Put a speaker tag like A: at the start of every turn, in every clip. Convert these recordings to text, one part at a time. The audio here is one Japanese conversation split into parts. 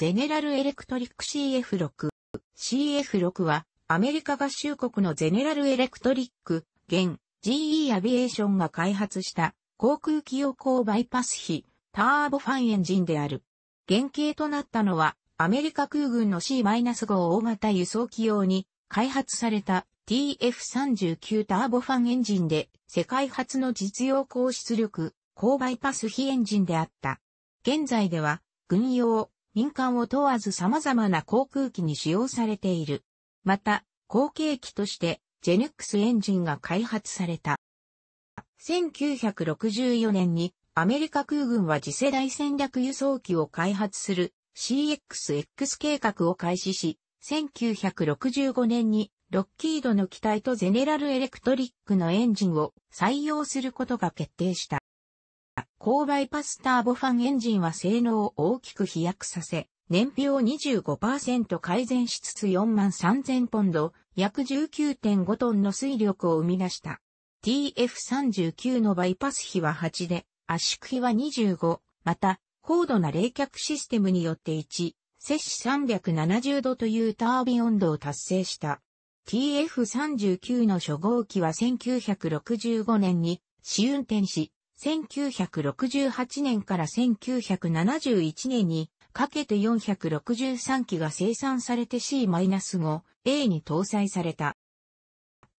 A: ゼネラルエレクトリック CF6。CF6 は、アメリカ合衆国のゼネラルエレクトリック、現 GE アビエーションが開発した航空機用高バイパス比ターボファンエンジンである。原型となったのはアメリカ空軍の C-5 大型輸送機用に開発された TF39 ターボファンエンジンで世界初の実用高出力高バイパス比エンジンであった。現在では軍用民間を問わず様々な航空機に使用されている。また、後継機として、ジェネックスエンジンが開発された。1964年に、アメリカ空軍は次世代戦略輸送機を開発する CXX 計画を開始し、1965年にロッキードの機体とゼネラルエレクトリックのエンジンを採用することが決定した。高バイパスターボファンエンジンは性能を大きく飛躍させ、燃費を25%改善しつつ4万3000ポンド、約19.5トンの水力を生み出した。TF39 のバイパス比は8で、圧縮比は25、また、高度な冷却システムによって1、摂氏370度というタービン温度を達成した。TF39 の初号機は1965年に試運転し、1968年から1971年にかけて463機が生産されて C-5A に搭載された。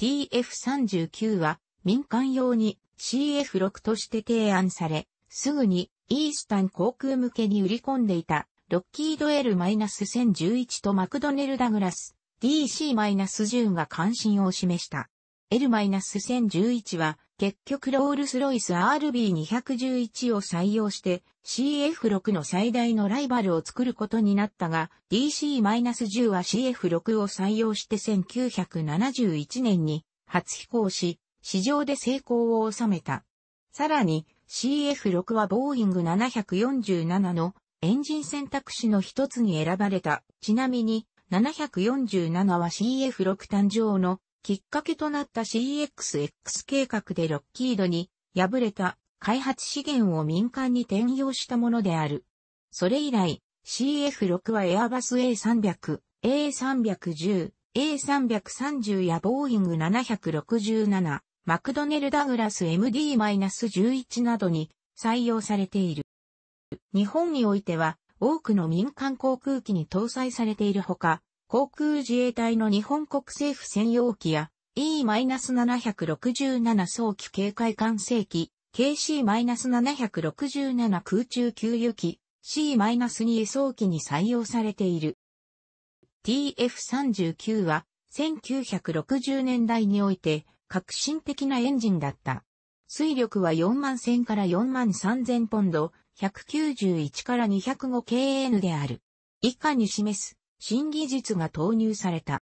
A: TF39 は民間用に CF6 として提案され、すぐにイースタン航空向けに売り込んでいたロッキード L-1011 とマクドネル・ダグラス DC-10 が関心を示した。L-1011 は結局ロールスロイス RB211 を採用して CF6 の最大のライバルを作ることになったが DC-10 は CF6 を採用して1971年に初飛行し市場で成功を収めた。さらに CF6 はボーイング747のエンジン選択肢の一つに選ばれた。ちなみに747は CF6 誕生のきっかけとなった CXX 計画でロッキードに敗れた開発資源を民間に転用したものである。それ以来、CF6 はエアバス A300、A310、A330 やボーイング767、マクドネル・ダグラス MD-11 などに採用されている。日本においては多くの民間航空機に搭載されているほか、航空自衛隊の日本国政府専用機や E-767 早期警戒管制機、KC-767 空中給油機、C-2 早期に採用されている。TF-39 は1960年代において革新的なエンジンだった。水力は4万1000から4万3000ポンド、191から205 kN である。以下に示す新技術が投入された。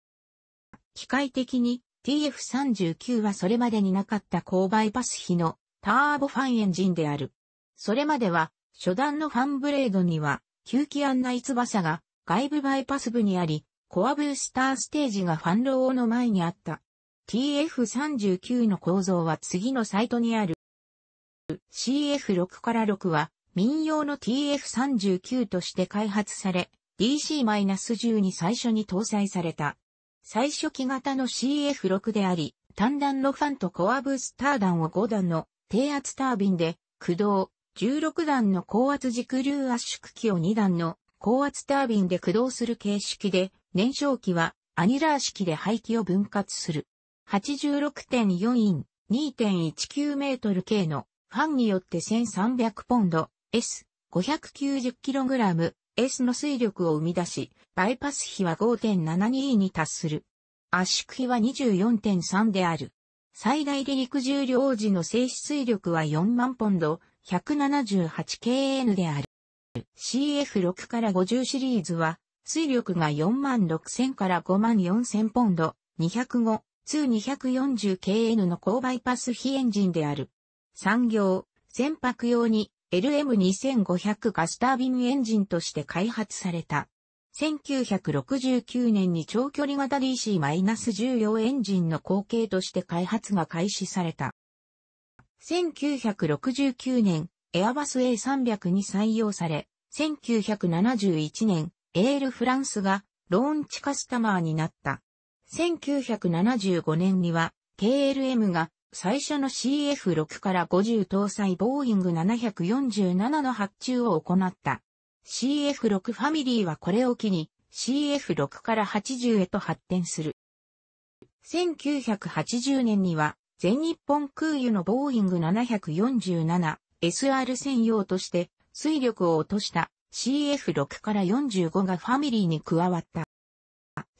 A: 機械的に TF39 はそれまでになかった高バイパス比のターボファンエンジンである。それまでは初段のファンブレードには吸気案内翼が外部バイパス部にあり、コアブースターステージがファンローの前にあった。TF39 の構造は次のサイトにある。CF6 から6は民用の TF39 として開発され、DC-12 最初に搭載された。最初期型の CF6 であり、単弾のファンとコアブースター弾を5段の低圧タービンで、駆動、16段の高圧軸流圧縮機を2段の高圧タービンで駆動する形式で、燃焼機はアニラー式で排気を分割する。86.4イン、2.19メートル径のファンによって1300ポンド、S、5 9 0ラム、S の水力を生み出し、バイパス比は5.72に達する。圧縮比は24.3である。最大離陸重量時の静止水力は4万ポンド、178kN である。CF6 から50シリーズは、水力が4万6000から5万4000ポンド、205、240kN の高バイパス比エンジンである。産業、船舶用に LM2500 ガスタービンエンジンとして開発された。1969年に長距離型 DC-14 エンジンの後継として開発が開始された。1969年、エアバス A300 に採用され、1971年、エールフランスがローンチカスタマーになった。1975年には、KLM が最初の CF6 から50搭載ボーイング747の発注を行った。CF6 ファミリーはこれを機に CF6 から80へと発展する。1980年には全日本空輸のボーイング 747SR 専用として水力を落とした CF6 から45がファミリーに加わった。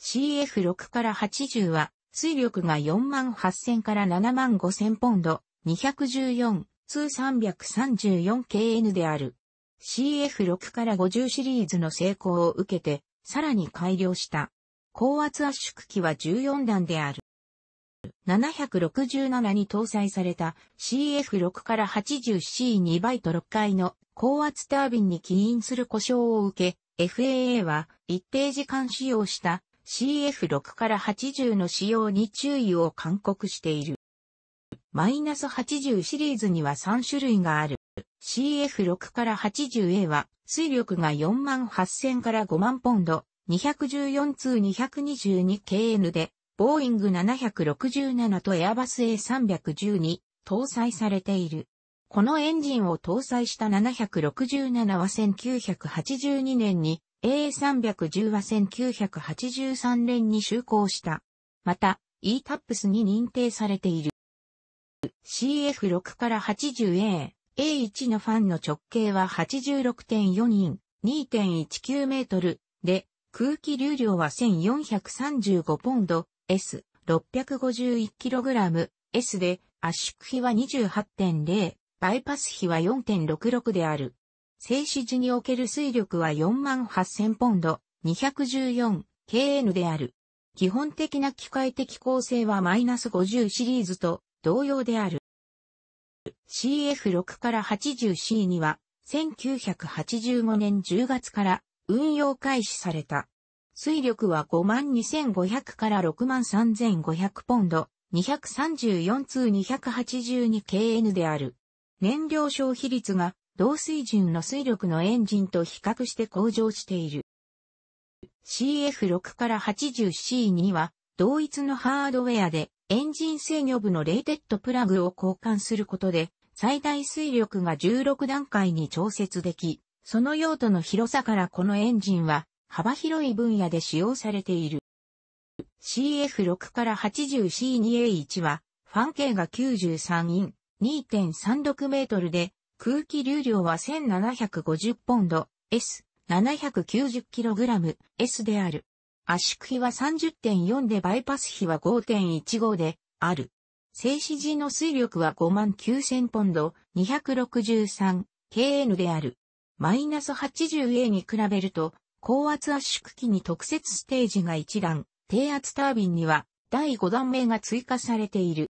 A: CF6 から80は水力が4万8000から7万5000ポンド、214、通 334kn である。CF6 から50シリーズの成功を受けて、さらに改良した。高圧圧縮機は14段である。767に搭載された CF6 から 80C2 バイト6回の高圧タービンに起因する故障を受け、FAA は一定時間使用した CF6 から80の使用に注意を勧告している。マイナス80シリーズには3種類がある。CF6 から 80A は水力が4万8000から5万ポンド、214通 222KN で、ボーイング767とエアバス A310 に搭載されている。このエンジンを搭載した767は1982年に a 3 1 0は1983年に就航した。また、ETAPS に認定されている。CF6 から 80A、A1 のファンの直径は86.4イン、2.19メートルで、空気流量は1435ポンド、S、6 5 1ラム、S で、圧縮比は28.0、バイパス比は4.66である。静止時における水力は48000ポンド 214kN である。基本的な機械的構成はマイナス50シリーズと同様である。CF6 から 80C には1985年10月から運用開始された。水力は52,500から63,500ポンド、234通 282kN である。燃料消費率が同水準の水力のエンジンと比較して向上している。CF6 から 80C には、同一のハードウェアで、エンジン制御部のレイテッドプラグを交換することで、最大水力が16段階に調節でき、その用途の広さからこのエンジンは、幅広い分野で使用されている。CF6 から 80C2A1 は、ファン径が93イン、2.36メートルで、空気流量は1750ポンド、S、790kg、S である。圧縮比は30.4でバイパス比は5.15で、ある。静止時の水力は59000ポンド、263、kN である。マイナス 80A に比べると、高圧圧縮機に特設ステージが1段、低圧タービンには第5段目が追加されている。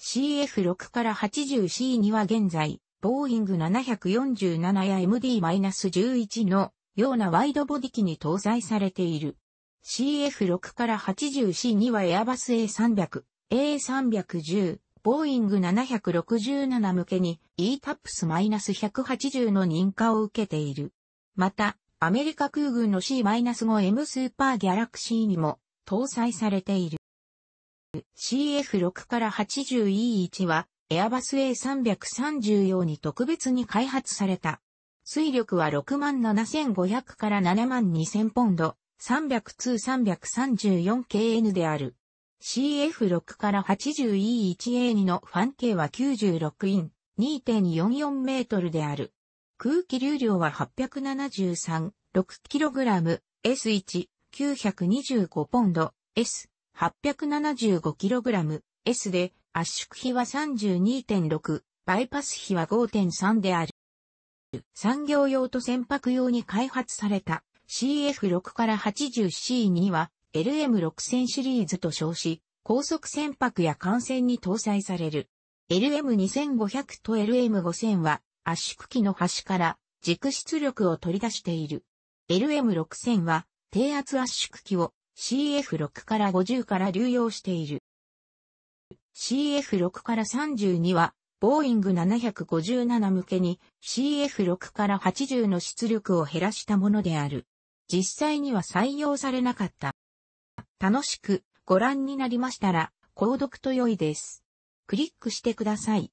A: CF6 から 80C には現在、ボーイング747や MD-11 のようなワイドボディ機に搭載されている。CF6 から8 0 c にはエアバス A300、A310、ボーイング767向けに ETAPS-180 の認可を受けている。また、アメリカ空軍の C-5M スーパーギャラクシーにも搭載されている。CF6 から 80E1 はエアバス A330 用に特別に開発された。水力は67,500から72,000ポンド、302-334kN である。CF6 から 80E1A2 のファン径は96イン、2.44メートルである。空気流量は8 7 3 6ラム、S1、925ポンド、S、8 7 5ラム、S で、圧縮比は32.6、バイパス比は5.3である。産業用と船舶用に開発された CF6 から 80C2 は LM6000 シリーズと称し、高速船舶や艦船に搭載される。LM2500 と LM5000 は圧縮機の端から軸出力を取り出している。LM6000 は低圧圧縮機を CF6 から50から流用している。CF6 から32は、ボーイング757向けに CF6 から80の出力を減らしたものである。実際には採用されなかった。楽しくご覧になりましたら、購読と良いです。クリックしてください。